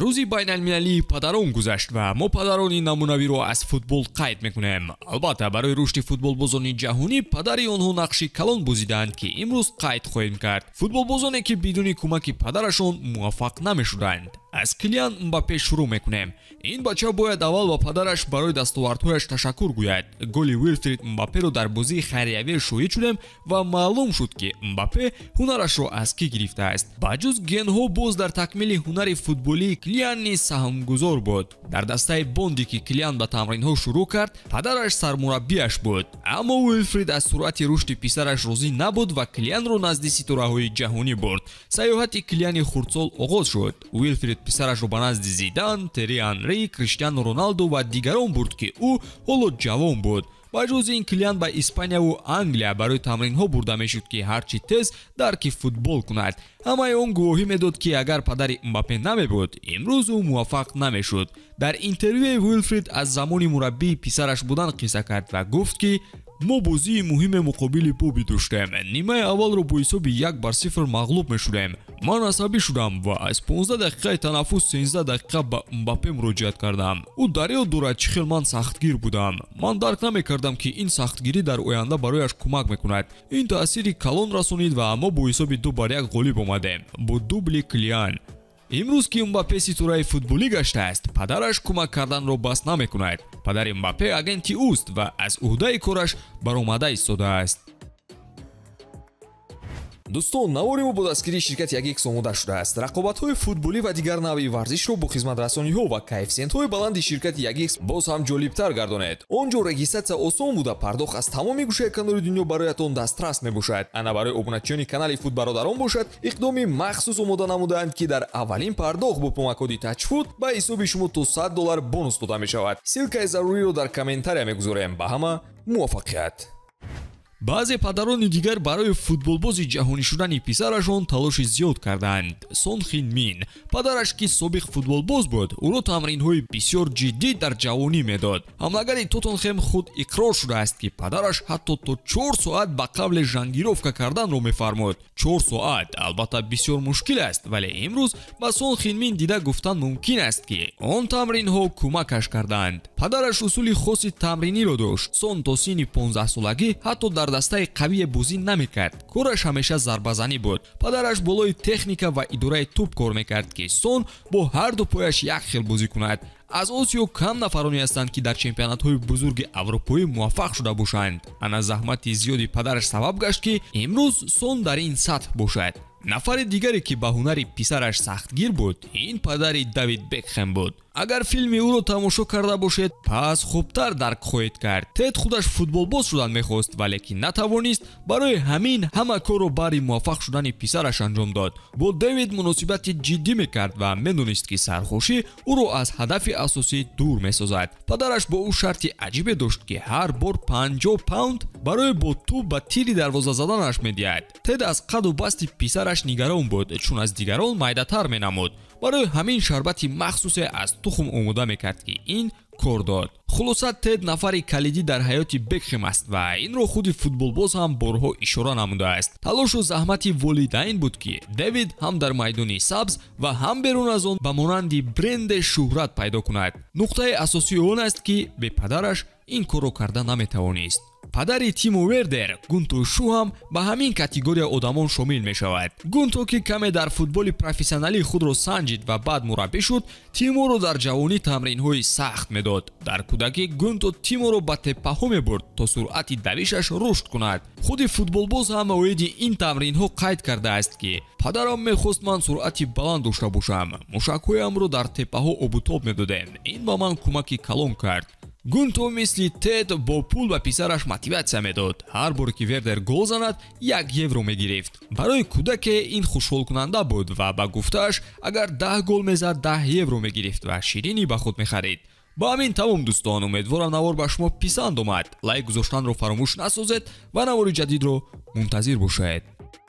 рӯзи байналмилалии падарон гузашт ва мо падарони намунавиро аз футбол қайд мекунем албатта барои рушди футболбозони ҷаҳонӣ падари онҳо нақши калон бозидаанд ки имрӯз қайд хоҳем кард футболбозоне ки бидуни кӯмаки падарашон муваффақ намешуданд аз килиан мбапе шурӯъ мекунем ин бача бояд аввал ба падараш барои дастовардҳояш ташаккур гӯяд голи уилфрид мбаперо дар бозии хайриявие шоид шудем ва маълум шуд ки мбапе ҳунарашро аз кӣ гирифтааст ба ҷуз генҳо боз дар такмили ҳунари футболии килиан низ саҳмгузор буд дар дастаи бонди ки килиан ба тамринҳо шурӯъ кард падараш сармураббиаш буд аммо уилфрид аз суръати рушди писараш розӣ набуд ва килианро назди ситораҳои ҷаҳонӣ бурд саёҳати килиани хурдсол оғоз шуд уилфрид писарашро ба назди зидан тери анри криштиану роналду ва дигарон бурд ки ӯ ҳоло ҷавон буд ба ҷози ин клиян ба испанияву англия барои тамринҳо бурда мешуд ки ҳарчи тез дарки футбол кунад ҳамаи он гувоҳӣ медод ки агар падари мбапе намебуд имрӯз ӯ муваффақ намешуд дар интервюи вилфрид аз замони мураббии писараш будан қисса кард ва гуфт ки мо бозии муҳиме муқобили боби доштем нимаи аввалро бо ҳисоби як бар сифр мағлуб мешудем ман асабӣ шудам ва аз 15 дақиқаи танаффус 13 дақиқа ба умбапе муроҷиат кардам ӯ дарё дорад чӣ хел ман сахтгир будам ман дарк намекардам ки ин сахтгирӣ дар оянда барояш кӯмак мекунад ин таъсири калон расонид ва мо бо ҳисоби ду бар як ғолиб омадем бо дубли клиан имрӯз ки умбапе ситораи футболӣ гаштааст падараш кӯмак карданро баст намекунад падари мбапе агенти ӯст ва аз уҳдаи кораш баромада истодааст дӯстон навориму бодастгирии ширкати агек омода шудааст рақобатҳои футболӣ ва дигар навъи варзишро бо хизматрасониҳо ва коэффициентҳои баланди ширкати ягx боз ҳам ҷолибтар гардонед он ҷо регистратсия осон буда пардохт аз тамоми гӯшаи канори дунё бароятон дастрас мебошад ана барои обуначиёни канали футбародарон бошад иқдоми махсус омода намудаанд ки дар аввалин пардохт бо кӯмаккоди тачфуд ба ҳисоби шумо то 100 доллар бонус дода мешавад силкаи заруриро дар комментария мегузорем ба ҳама муваффақият баъзе падарони дигар барои футболбози ҷаҳонӣ шудани писарашон талоши зиёд карданд сон хинмин падараш ки собиқ футболбоз буд ӯро тамринҳои бисёр ҷиддӣ дар ҷавонӣ медод ҳамлагари тоттенхем худ иқрор шудааст ки падараш ҳатто то чор соат ба қабле жангировка карданро мефармуд чор соат албатта бисёр мушкил аст вале имрӯз ба сон хинмин дида гуфтан мумкин аст ки он тамринҳо кӯмакаш карданд падараш усули хоси тамриниро дошт сон то сини понздаҳсолагӣ ҳатто дар дастаи қавие бозӣ намекард кораш ҳамеша зарбазанӣ буд падараш болои техника ва идораи туб кор мекард ки сон бо ҳар ду пояш як хел бозӣ кунад аз осиё кам нафароне ҳастанд ки дар чемпионатҳои бузурги аврупоӣ муваффақ шуда бошанд ана заҳмати зиёди падараш сабаб гашт ки имрӯз сон дар ин сатҳ бошад нафари дигаре ки ба ҳунари писараш сахтгир буд ин падари давид бекхем буд агар филми ӯро тамошо карда бошед пас хубтар дарк хоҳед кард тед худаш футболбоз шудан мехост вале ки натавонист барои ҳамин ҳама корро баҳри муваффақ шудани писараш анҷом дод бо дэвид муносибати ҷиддӣ мекард ва медонист ки сархошӣ ӯро аз ҳадафи асосӣ дур месозад падараш бо ӯ шарти аҷибе дошт ки ҳар бор 50 паунд барои бо туб ба тири дарвоза заданаш медиҳад тед аз қаду басти писараш нигарон буд чун аз дигарон майдатар менамуд барои ҳамин шарбати махсусе аз тухм омода мекард ки ин кор дод хулоса тед нафари калидӣ дар ҳаёти бекхем аст ва инро худи футболбоз ҳам борҳо ишора намудааст талошу заҳмати волидайн буд ки дэвид ҳам дар майдони сабз ва ҳам берун аз он ба монанди бренде шӯҳрат пайдо кунад нуқтаи асосӣ он аст ки бепадараш ин корро карда наметавонист падари тиму вердер гунту шу ҳам ба ҳамин категория одамон шомил мешавад гунту ки каме дар футболи профессионалии худро санҷид ва баъд мураббӣ шуд тимуро дар ҷавонӣ тамринҳои сахт медод дар кӯдакӣ гунту тимуро ба теппаҳо мебурд то суръати давишаш рушд кунад худи футболбоз ҳам оиди ин тамринҳо қайд кардааст ки падарам мехост ман суръати баланд дошта бошам мушакҳоямро дар теппаҳо обутоб медодем ин ба ман кӯмаки калон кард گونتو مثلی تید با پول و پیسرش مطیبت سمه هر بار که وردر گل زند یک یورو میگرفت. برای کودک این خوشحال کننده بود و با گفتش اگر ده گل میزد ده یورو میگرفت و شیرینی به خود میخرید. با همین تمام دوستان اومد نور نوار شما پیسند اومد. لایک گذاشتن رو فراموش نسوزد و نوار جدید رو منتظر باشد.